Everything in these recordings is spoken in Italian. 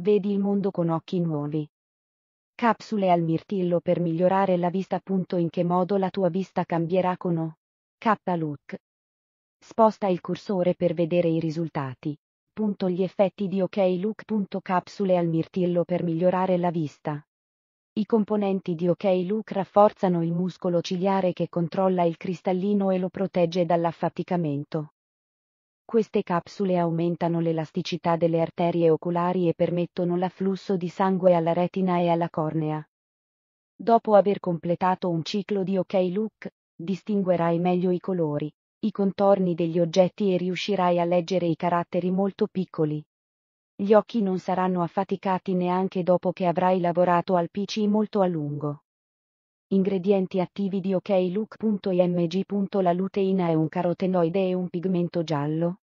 Vedi il mondo con occhi nuovi. Capsule al mirtillo per migliorare la vista. In che modo la tua vista cambierà con O. K Look. Sposta il cursore per vedere i risultati. Punto gli effetti di OK Look. Capsule al mirtillo per migliorare la vista. I componenti di OK Look rafforzano il muscolo ciliare che controlla il cristallino e lo protegge dall'affaticamento. Queste capsule aumentano l'elasticità delle arterie oculari e permettono l'afflusso di sangue alla retina e alla cornea. Dopo aver completato un ciclo di OK Look, distinguerai meglio i colori, i contorni degli oggetti e riuscirai a leggere i caratteri molto piccoli. Gli occhi non saranno affaticati neanche dopo che avrai lavorato al PC molto a lungo. Ingredienti attivi di oklook.img. La luteina è un carotenoide e un pigmento giallo.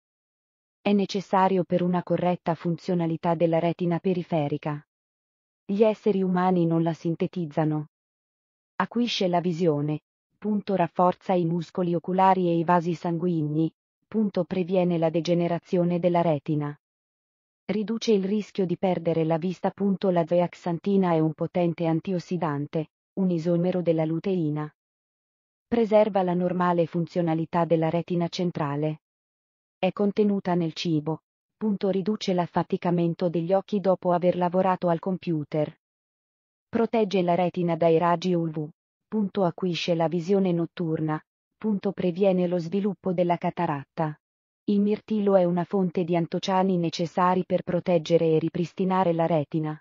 È necessario per una corretta funzionalità della retina periferica. Gli esseri umani non la sintetizzano. Acuisce la visione. Punto rafforza i muscoli oculari e i vasi sanguigni. Punto previene la degenerazione della retina riduce il rischio di perdere la vista. La zeaxantina è un potente antiossidante, un isomero della luteina. Preserva la normale funzionalità della retina centrale. È contenuta nel cibo. Punto riduce l'affaticamento degli occhi dopo aver lavorato al computer. Protegge la retina dai raggi UV. Punto acuisce la visione notturna. Punto previene lo sviluppo della cataratta. Il mirtillo è una fonte di antociani necessari per proteggere e ripristinare la retina.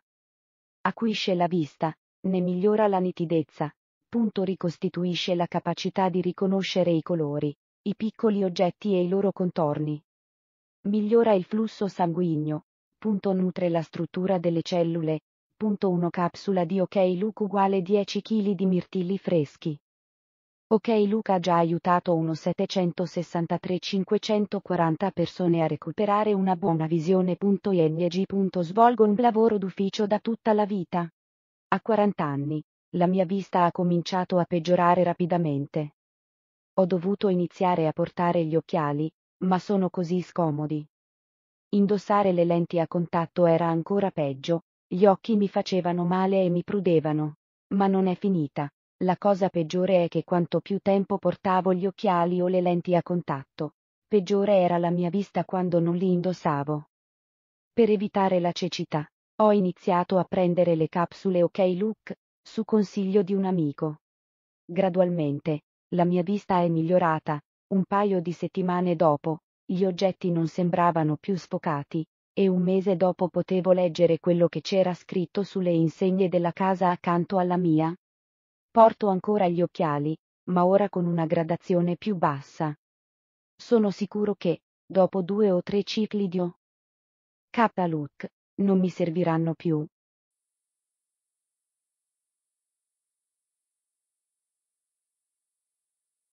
Acuisce la vista, ne migliora la nitidezza, punto ricostituisce la capacità di riconoscere i colori, i piccoli oggetti e i loro contorni. Migliora il flusso sanguigno, punto nutre la struttura delle cellule, punto 1 capsula di OK Luke uguale 10 kg di mirtilli freschi. Ok Luca ha già aiutato uno 763-540 persone a recuperare una buona visione. ING. Svolgo un lavoro d'ufficio da tutta la vita. A 40 anni, la mia vista ha cominciato a peggiorare rapidamente. Ho dovuto iniziare a portare gli occhiali, ma sono così scomodi. Indossare le lenti a contatto era ancora peggio, gli occhi mi facevano male e mi prudevano. Ma non è finita. La cosa peggiore è che quanto più tempo portavo gli occhiali o le lenti a contatto, peggiore era la mia vista quando non li indossavo. Per evitare la cecità, ho iniziato a prendere le capsule OK Look, su consiglio di un amico. Gradualmente, la mia vista è migliorata, un paio di settimane dopo, gli oggetti non sembravano più sfocati, e un mese dopo potevo leggere quello che c'era scritto sulle insegne della casa accanto alla mia. Porto ancora gli occhiali, ma ora con una gradazione più bassa. Sono sicuro che, dopo due o tre cicli di O. K. Look, non mi serviranno più,